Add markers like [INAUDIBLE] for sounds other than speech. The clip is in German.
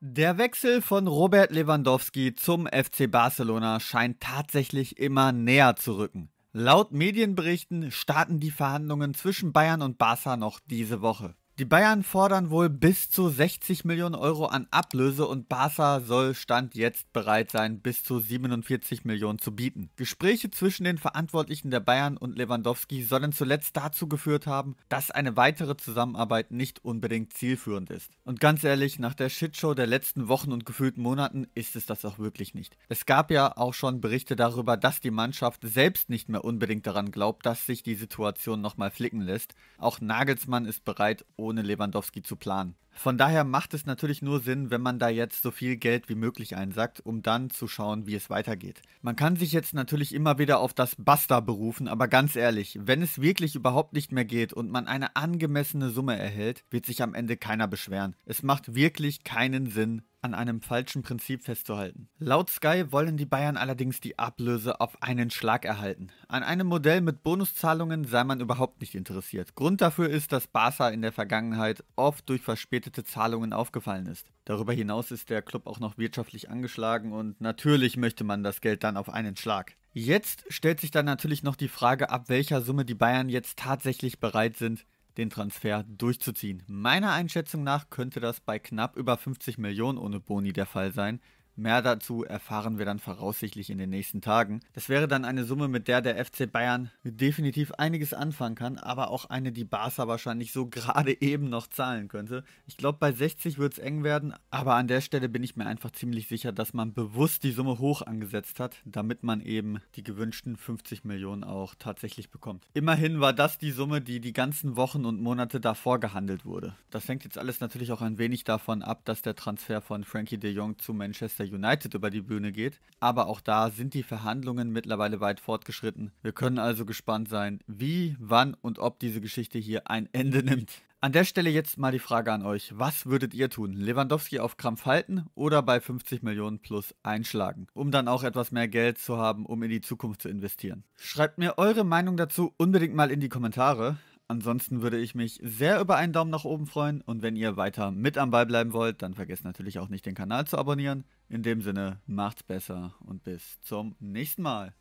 Der Wechsel von Robert Lewandowski zum FC Barcelona scheint tatsächlich immer näher zu rücken. Laut Medienberichten starten die Verhandlungen zwischen Bayern und Barca noch diese Woche. Die Bayern fordern wohl bis zu 60 Millionen Euro an Ablöse und Barca soll Stand jetzt bereit sein, bis zu 47 Millionen zu bieten. Gespräche zwischen den Verantwortlichen der Bayern und Lewandowski sollen zuletzt dazu geführt haben, dass eine weitere Zusammenarbeit nicht unbedingt zielführend ist. Und ganz ehrlich, nach der Shitshow der letzten Wochen und gefühlten Monaten ist es das auch wirklich nicht. Es gab ja auch schon Berichte darüber, dass die Mannschaft selbst nicht mehr unbedingt daran glaubt, dass sich die Situation nochmal flicken lässt. Auch Nagelsmann ist bereit, ohne ohne Lewandowski zu planen. Von daher macht es natürlich nur Sinn, wenn man da jetzt so viel Geld wie möglich einsackt, um dann zu schauen, wie es weitergeht. Man kann sich jetzt natürlich immer wieder auf das Basta berufen, aber ganz ehrlich, wenn es wirklich überhaupt nicht mehr geht und man eine angemessene Summe erhält, wird sich am Ende keiner beschweren. Es macht wirklich keinen Sinn, an einem falschen Prinzip festzuhalten. Laut Sky wollen die Bayern allerdings die Ablöse auf einen Schlag erhalten. An einem Modell mit Bonuszahlungen sei man überhaupt nicht interessiert. Grund dafür ist, dass Barca in der Vergangenheit oft durch verspätete Zahlungen aufgefallen ist. Darüber hinaus ist der Club auch noch wirtschaftlich angeschlagen und natürlich möchte man das Geld dann auf einen Schlag. Jetzt stellt sich dann natürlich noch die Frage, ab welcher Summe die Bayern jetzt tatsächlich bereit sind, den Transfer durchzuziehen. Meiner Einschätzung nach könnte das bei knapp über 50 Millionen ohne Boni der Fall sein, Mehr dazu erfahren wir dann voraussichtlich in den nächsten Tagen. Das wäre dann eine Summe, mit der der FC Bayern definitiv einiges anfangen kann, aber auch eine, die Barca wahrscheinlich so [LAUGHS] gerade eben noch zahlen könnte. Ich glaube, bei 60 wird es eng werden, aber an der Stelle bin ich mir einfach ziemlich sicher, dass man bewusst die Summe hoch angesetzt hat, damit man eben die gewünschten 50 Millionen auch tatsächlich bekommt. Immerhin war das die Summe, die die ganzen Wochen und Monate davor gehandelt wurde. Das hängt jetzt alles natürlich auch ein wenig davon ab, dass der Transfer von Frankie de Jong zu Manchester United über die Bühne geht. Aber auch da sind die Verhandlungen mittlerweile weit fortgeschritten. Wir können also gespannt sein, wie, wann und ob diese Geschichte hier ein Ende nimmt. An der Stelle jetzt mal die Frage an euch. Was würdet ihr tun? Lewandowski auf Krampf halten oder bei 50 Millionen plus einschlagen, um dann auch etwas mehr Geld zu haben, um in die Zukunft zu investieren? Schreibt mir eure Meinung dazu unbedingt mal in die Kommentare. Ansonsten würde ich mich sehr über einen Daumen nach oben freuen und wenn ihr weiter mit am Ball bleiben wollt, dann vergesst natürlich auch nicht den Kanal zu abonnieren. In dem Sinne, macht's besser und bis zum nächsten Mal.